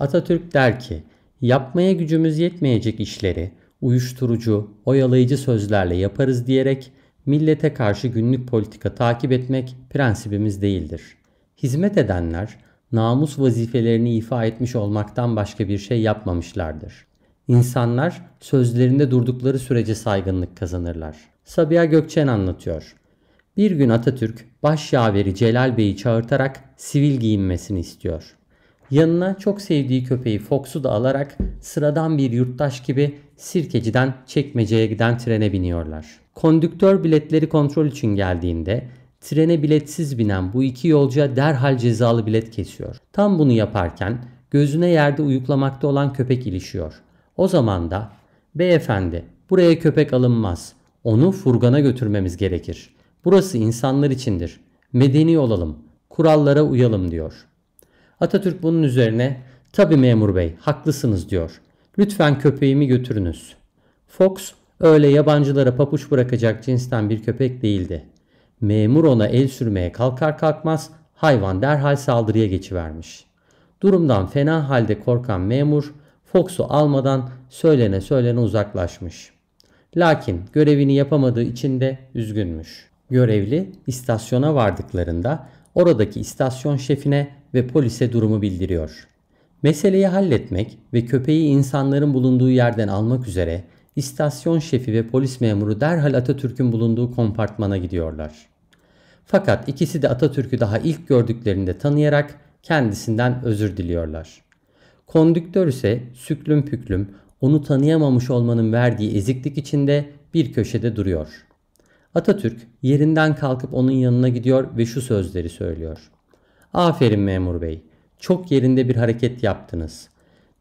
Atatürk der ki, yapmaya gücümüz yetmeyecek işleri uyuşturucu, oyalayıcı sözlerle yaparız diyerek millete karşı günlük politika takip etmek prensibimiz değildir. Hizmet edenler namus vazifelerini ifa etmiş olmaktan başka bir şey yapmamışlardır. İnsanlar sözlerinde durdukları sürece saygınlık kazanırlar. Sabiha Gökçen anlatıyor. Bir gün Atatürk başyaveri Celal Bey'i çağırtarak sivil giyinmesini istiyor. Yanına çok sevdiği köpeği Fox'u da alarak sıradan bir yurttaş gibi sirkeciden çekmeceye giden trene biniyorlar. Kondüktör biletleri kontrol için geldiğinde trene biletsiz binen bu iki yolcuya derhal cezalı bilet kesiyor. Tam bunu yaparken gözüne yerde uyuklamakta olan köpek ilişiyor. O zaman da beyefendi buraya köpek alınmaz onu furgana götürmemiz gerekir. Burası insanlar içindir. Medeni olalım, kurallara uyalım diyor.'' Atatürk bunun üzerine tabi memur bey haklısınız diyor. Lütfen köpeğimi götürünüz. Fox öyle yabancılara papuç bırakacak cinsten bir köpek değildi. Memur ona el sürmeye kalkar kalkmaz hayvan derhal saldırıya geçivermiş. Durumdan fena halde korkan memur Fox'u almadan söylene söylene uzaklaşmış. Lakin görevini yapamadığı için de üzgünmüş. Görevli istasyona vardıklarında oradaki istasyon şefine ve polise durumu bildiriyor. Meseleyi halletmek ve köpeği insanların bulunduğu yerden almak üzere istasyon şefi ve polis memuru derhal Atatürk'ün bulunduğu kompartmana gidiyorlar. Fakat ikisi de Atatürk'ü daha ilk gördüklerinde tanıyarak kendisinden özür diliyorlar. Kondüktör ise süklüm püklüm onu tanıyamamış olmanın verdiği eziklik içinde bir köşede duruyor. Atatürk yerinden kalkıp onun yanına gidiyor ve şu sözleri söylüyor. Aferin memur bey. Çok yerinde bir hareket yaptınız.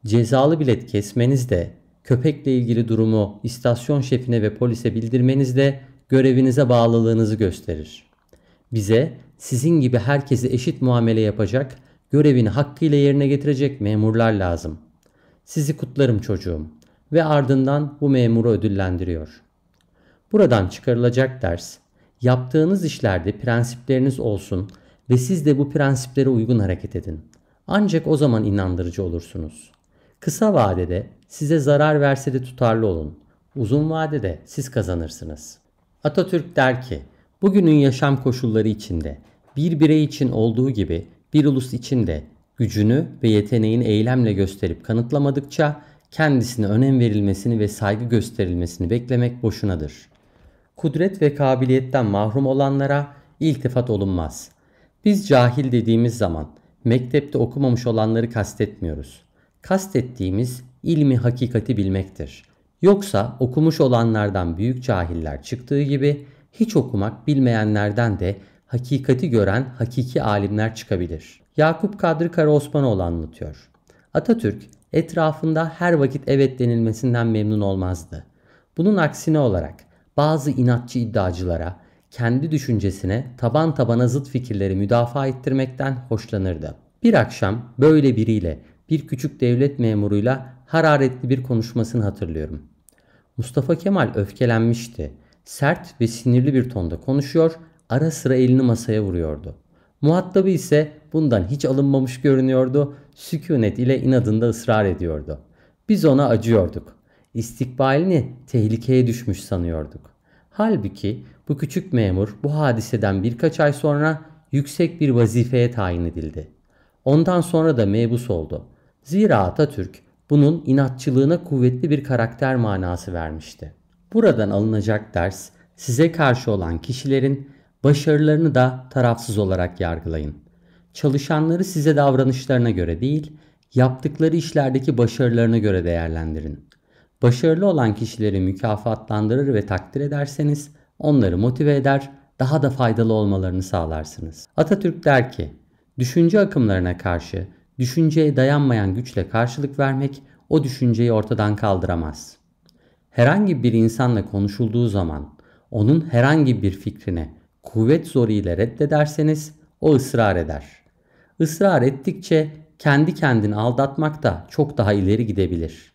Cezalı bilet kesmeniz de, köpekle ilgili durumu istasyon şefine ve polise bildirmeniz de görevinize bağlılığınızı gösterir. Bize sizin gibi herkesi eşit muamele yapacak, görevini hakkıyla yerine getirecek memurlar lazım. Sizi kutlarım çocuğum ve ardından bu memuru ödüllendiriyor. Buradan çıkarılacak ders, yaptığınız işlerde prensipleriniz olsun ve siz de bu prensiplere uygun hareket edin. Ancak o zaman inandırıcı olursunuz. Kısa vadede size zarar verse de tutarlı olun. Uzun vadede siz kazanırsınız. Atatürk der ki, bugünün yaşam koşulları içinde bir birey için olduğu gibi bir ulus için de gücünü ve yeteneğini eylemle gösterip kanıtlamadıkça kendisine önem verilmesini ve saygı gösterilmesini beklemek boşunadır. Kudret ve kabiliyetten mahrum olanlara iltifat olunmaz. Biz cahil dediğimiz zaman mektepte okumamış olanları kastetmiyoruz. Kastettiğimiz ilmi hakikati bilmektir. Yoksa okumuş olanlardan büyük cahiller çıktığı gibi hiç okumak bilmeyenlerden de hakikati gören hakiki alimler çıkabilir. Yakup Kadri Karaosmanoğlu anlatıyor. Atatürk etrafında her vakit evet denilmesinden memnun olmazdı. Bunun aksine olarak bazı inatçı iddiacılara, kendi düşüncesine taban tabana zıt fikirleri müdafaa ettirmekten hoşlanırdı. Bir akşam böyle biriyle, bir küçük devlet memuruyla hararetli bir konuşmasını hatırlıyorum. Mustafa Kemal öfkelenmişti. Sert ve sinirli bir tonda konuşuyor, ara sıra elini masaya vuruyordu. Muhatabı ise bundan hiç alınmamış görünüyordu, sükunet ile inadında ısrar ediyordu. Biz ona acıyorduk. İstikbalini tehlikeye düşmüş sanıyorduk. Halbuki bu küçük memur bu hadiseden birkaç ay sonra yüksek bir vazifeye tayin edildi. Ondan sonra da mebus oldu. Zira Atatürk bunun inatçılığına kuvvetli bir karakter manası vermişti. Buradan alınacak ders size karşı olan kişilerin başarılarını da tarafsız olarak yargılayın. Çalışanları size davranışlarına göre değil, yaptıkları işlerdeki başarılarına göre değerlendirin. Başarılı olan kişileri mükafatlandırır ve takdir ederseniz onları motive eder, daha da faydalı olmalarını sağlarsınız. Atatürk der ki, düşünce akımlarına karşı düşünceye dayanmayan güçle karşılık vermek o düşünceyi ortadan kaldıramaz. Herhangi bir insanla konuşulduğu zaman onun herhangi bir fikrine kuvvet zoru ile reddederseniz o ısrar eder. Israr ettikçe kendi kendini aldatmak da çok daha ileri gidebilir.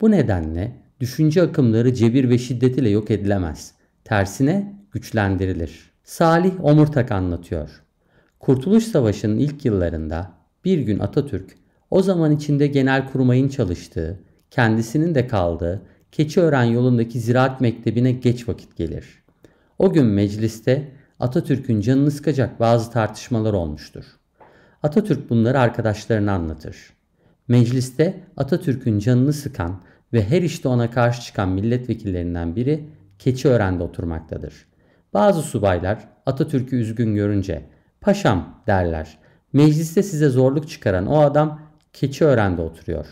Bu nedenle düşünce akımları cebir ve şiddet ile yok edilemez. Tersine güçlendirilir. Salih Omurtak anlatıyor. Kurtuluş Savaşı'nın ilk yıllarında bir gün Atatürk o zaman içinde genel kurmayın çalıştığı, kendisinin de kaldığı Keçiören yolundaki ziraat mektebine geç vakit gelir. O gün mecliste Atatürk'ün canını sıkacak bazı tartışmalar olmuştur. Atatürk bunları arkadaşlarına anlatır. Mecliste Atatürk'ün canını sıkan ve her işte ona karşı çıkan milletvekillerinden biri keçi öğrende oturmaktadır. Bazı subaylar Atatürk'ü üzgün görünce "Paşam" derler. Mecliste size zorluk çıkaran o adam keçi öğrende oturuyor.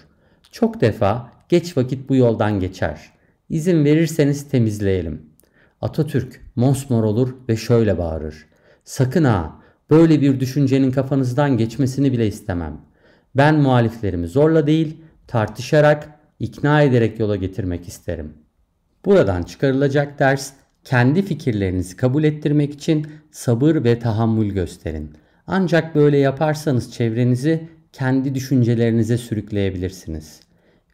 Çok defa geç vakit bu yoldan geçer. İzin verirseniz temizleyelim. Atatürk mosmor olur ve şöyle bağırır. Sakın ha böyle bir düşüncenin kafanızdan geçmesini bile istemem. Ben muhaliflerimi zorla değil tartışarak ikna ederek yola getirmek isterim. Buradan çıkarılacak ders kendi fikirlerinizi kabul ettirmek için sabır ve tahammül gösterin. Ancak böyle yaparsanız çevrenizi kendi düşüncelerinize sürükleyebilirsiniz.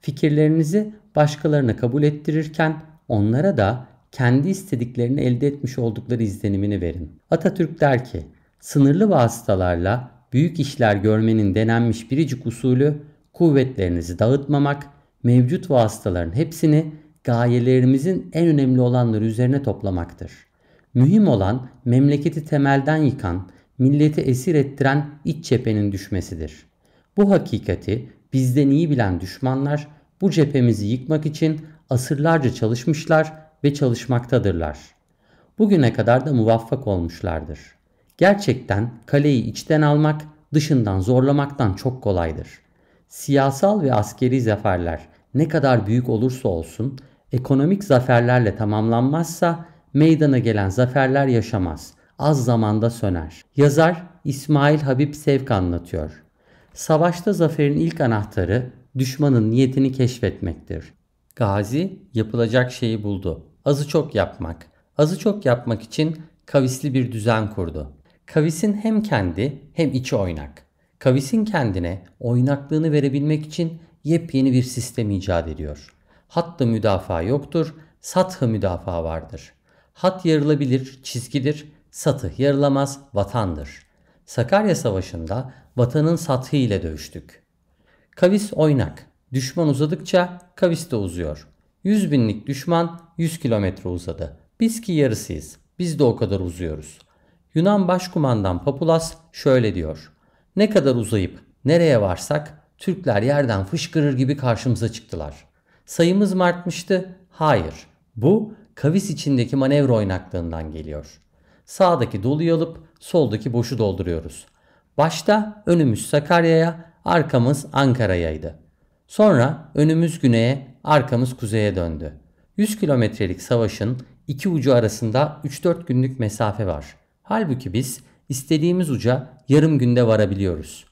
Fikirlerinizi başkalarına kabul ettirirken onlara da kendi istediklerini elde etmiş oldukları izlenimini verin. Atatürk der ki, sınırlı vasıtalarla büyük işler görmenin denenmiş biricik usulü kuvvetlerinizi dağıtmamak mevcut vasıtaların hepsini gayelerimizin en önemli olanları üzerine toplamaktır. Mühim olan memleketi temelden yıkan, milleti esir ettiren iç cephenin düşmesidir. Bu hakikati bizden iyi bilen düşmanlar bu cephemizi yıkmak için asırlarca çalışmışlar ve çalışmaktadırlar. Bugüne kadar da muvaffak olmuşlardır. Gerçekten kaleyi içten almak, dışından zorlamaktan çok kolaydır. Siyasal ve askeri zaferler ne kadar büyük olursa olsun ekonomik zaferlerle tamamlanmazsa meydana gelen zaferler yaşamaz. Az zamanda söner. Yazar İsmail Habib Sevk anlatıyor. Savaşta zaferin ilk anahtarı düşmanın niyetini keşfetmektir. Gazi yapılacak şeyi buldu. Azı çok yapmak. Azı çok yapmak için kavisli bir düzen kurdu. Kavisin hem kendi hem içi oynak. Kavisin kendine oynaklığını verebilmek için yepyeni bir sistem icat ediyor. Hattı müdafaa yoktur, sathı müdafaa vardır. Hat yarılabilir, çizgidir, Satı yarılamaz, vatandır. Sakarya Savaşı'nda vatanın sathı ile dövüştük. Kavis oynak, düşman uzadıkça kavis de uzuyor. 100 binlik düşman 100 kilometre uzadı. Biz ki yarısıyız, biz de o kadar uzuyoruz. Yunan Başkumandan Papulas şöyle diyor. Ne kadar uzayıp nereye varsak Türkler yerden fışkırır gibi karşımıza çıktılar. Sayımız mı artmıştı? Hayır. Bu kavis içindeki manevra oynaklığından geliyor. Sağdaki doluyu alıp soldaki boşu dolduruyoruz. Başta önümüz Sakarya'ya, arkamız Ankara'yaydı. Sonra önümüz güneye, arkamız kuzeye döndü. 100 kilometrelik savaşın iki ucu arasında 3-4 günlük mesafe var. Halbuki biz istediğimiz uca yarım günde varabiliyoruz.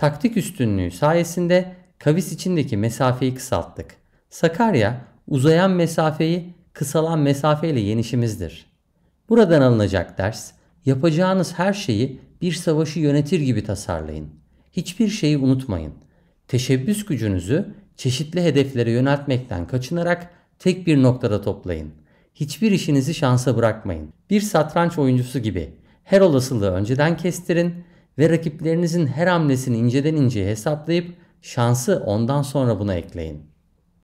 Taktik üstünlüğü sayesinde kavis içindeki mesafeyi kısalttık. Sakarya uzayan mesafeyi kısalan mesafeyle yenişimizdir. Buradan alınacak ders yapacağınız her şeyi bir savaşı yönetir gibi tasarlayın. Hiçbir şeyi unutmayın. Teşebbüs gücünüzü çeşitli hedeflere yöneltmekten kaçınarak tek bir noktada toplayın. Hiçbir işinizi şansa bırakmayın. Bir satranç oyuncusu gibi her olasılığı önceden kestirin ve rakiplerinizin her hamlesini inceden inceye hesaplayıp şansı ondan sonra buna ekleyin.